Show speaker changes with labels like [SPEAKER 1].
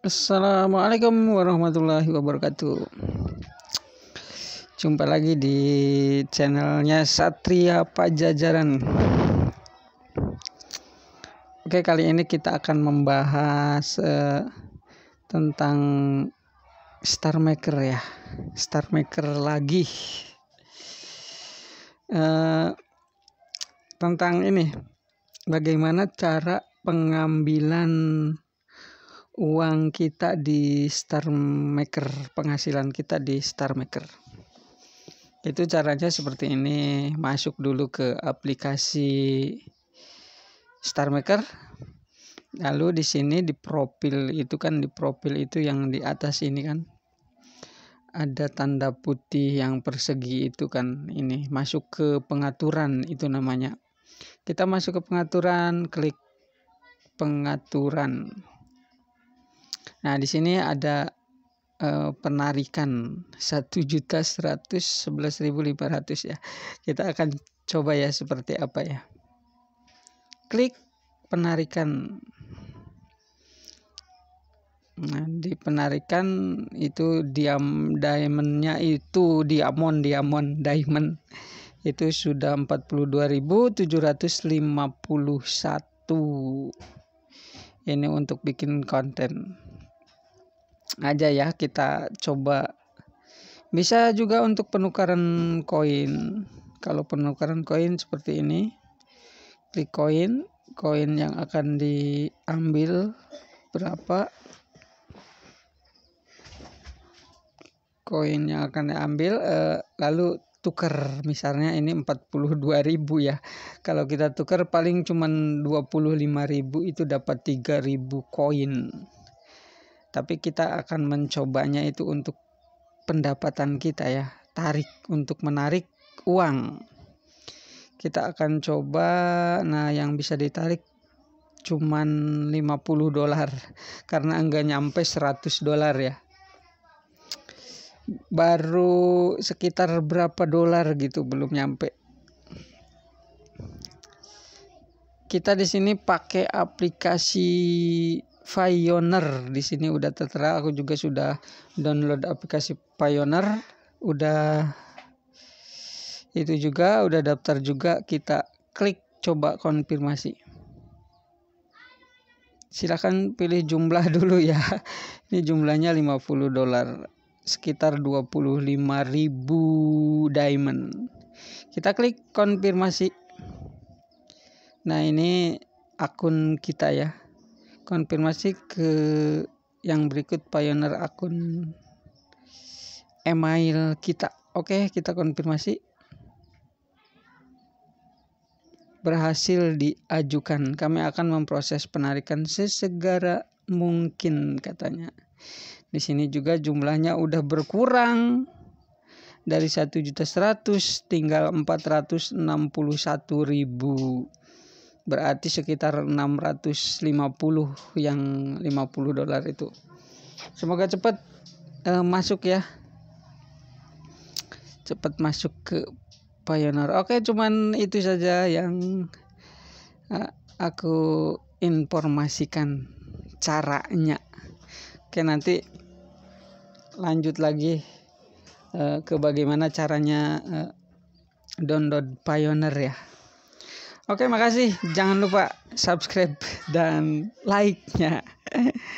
[SPEAKER 1] Assalamualaikum warahmatullahi wabarakatuh Jumpa lagi di channelnya Satria Pajajaran Oke kali ini kita akan membahas uh, tentang Star Maker ya Star Maker lagi Uh, Tentang ini Bagaimana cara pengambilan uang kita di Star Maker, penghasilan kita di Star Maker. Itu caranya seperti ini, masuk dulu ke aplikasi Star Maker. Lalu di sini di profil itu kan di profil itu yang di atas ini kan ada tanda putih yang persegi itu kan ini masuk ke pengaturan itu namanya. Kita masuk ke pengaturan, klik pengaturan. Nah, di sini ada uh, penarikan 1.111.500 ya. Kita akan coba ya seperti apa ya. Klik penarikan. Nah, di penarikan itu diam diamondnya itu diamond diamond diamond itu sudah 42.751 ini untuk bikin konten aja ya kita coba bisa juga untuk penukaran koin kalau penukaran koin seperti ini klik koin koin yang akan diambil berapa koin yang akan diambil eh, lalu tuker misalnya ini 42.000 ya kalau kita tuker paling cuman 25.000 itu dapat 3.000 koin tapi kita akan mencobanya itu untuk pendapatan kita ya tarik untuk menarik uang kita akan coba nah yang bisa ditarik cuman 50 dolar karena enggak nyampe 100 dolar ya baru sekitar berapa dolar gitu belum nyampe kita di sini pakai aplikasi Pioneer di sini udah tertera aku juga sudah download aplikasi Pioneer udah itu juga udah daftar juga kita klik coba konfirmasi silahkan pilih jumlah dulu ya ini jumlahnya 50 dolar sekitar 25.000 diamond kita klik konfirmasi nah ini akun kita ya konfirmasi ke yang berikut pioneer akun email kita oke kita konfirmasi berhasil diajukan kami akan memproses penarikan sesegera mungkin katanya di sini juga jumlahnya udah berkurang dari satu juta seratus tinggal empat ratus enam puluh satu ribu berarti sekitar 650 yang 50 dolar itu semoga cepat uh, masuk ya cepat masuk ke Pioneer oke cuman itu saja yang uh, aku informasikan caranya oke nanti lanjut lagi uh, ke bagaimana caranya uh, download Pioneer ya Oke, makasih. Jangan lupa subscribe dan like-nya.